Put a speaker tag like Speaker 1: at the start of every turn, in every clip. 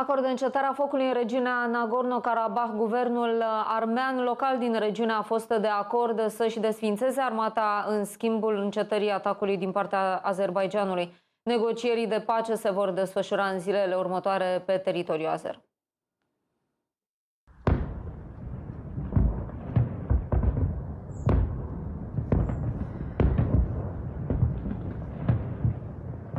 Speaker 1: Acord de încetare a focului în regiunea Nagorno-Karabakh. Guvernul uh, armean local din regiune a fost de acord să-și desfințeze armata în schimbul încetării atacului din partea Azerbaijanului. Negocierii de pace se vor desfășura în zilele următoare pe teritoriul Azer.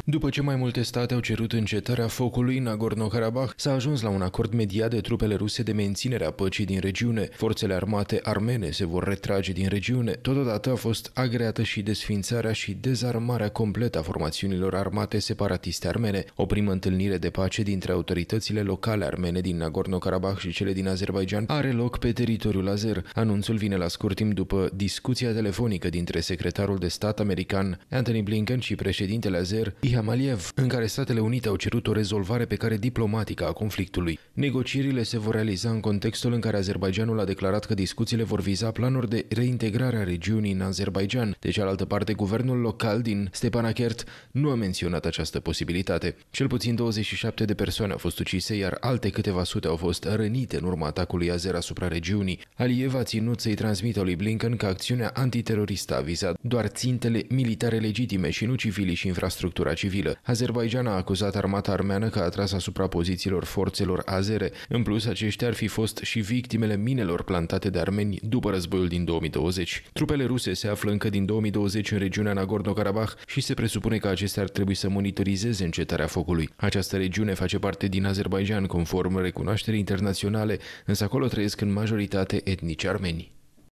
Speaker 2: După ce mai multe state au cerut încetarea focului în Nagorno-Karabakh, s-a ajuns la un acord mediat de trupele ruse de menținere a păcii din regiune. Forțele armate armene se vor retrage din regiune. Totodată a fost agreată și desfințarea și dezarmarea completă a formațiunilor armate separatiste armene, o primă întâlnire de pace dintre autoritățile locale armene din Nagorno-Karabakh și cele din Azerbaijan are loc pe teritoriul Azer. Anunțul vine la scurt timp după discuția telefonică dintre secretarul de stat american Anthony Blinken și președintele Azer, Aliyev, în care Statele Unite au cerut o rezolvare pe care diplomatică a conflictului. Negocierile se vor realiza în contextul în care Azerbaijanul a declarat că discuțiile vor viza planuri de reintegrare a regiunii în Azerbaijan. De cealaltă parte, guvernul local din Stepanakert nu a menționat această posibilitate. Cel puțin 27 de persoane au fost ucise, iar alte câteva sute au fost rănite în urma atacului Azer asupra regiunii. Aliev a ținut să-i transmită lui Blinken că acțiunea antiteroristă a vizat doar țintele militare legitime și nu civili și infrastructura civilă. Azerbaijan a acuzat armata armeană că a atras asupra pozițiilor forțelor Azer azere. În plus, aceștia ar fi fost și victimele minelor plantate de armeni după războiul din 2020. Trupele ruse se află încă din 2020 în regiunea Nagorno-Karabakh și se presupune că acestea ar trebui să monitorizeze încetarea focului. Această regiune face parte din Azerbaijan conform recunoașterii internaționale, însă acolo trăiesc în majoritate etnici armeni.